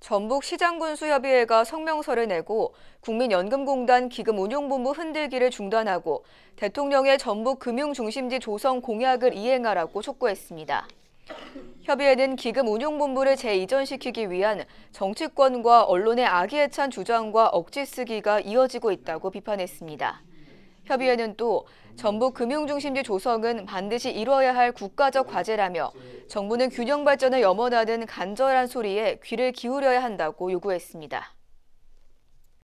전북 시장군수협의회가 성명서를 내고 국민연금공단 기금운용본부 흔들기를 중단하고 대통령의 전북 금융중심지 조성 공약을 이행하라고 촉구했습니다. 협의회는 기금운용본부를 재이전시키기 위한 정치권과 언론의 악의에 찬 주장과 억지 쓰기가 이어지고 있다고 비판했습니다. 협의회는 또 전북 금융중심지 조성은 반드시 이뤄야 할 국가적 과제라며 정부는 균형 발전을 염원하는 간절한 소리에 귀를 기울여야 한다고 요구했습니다.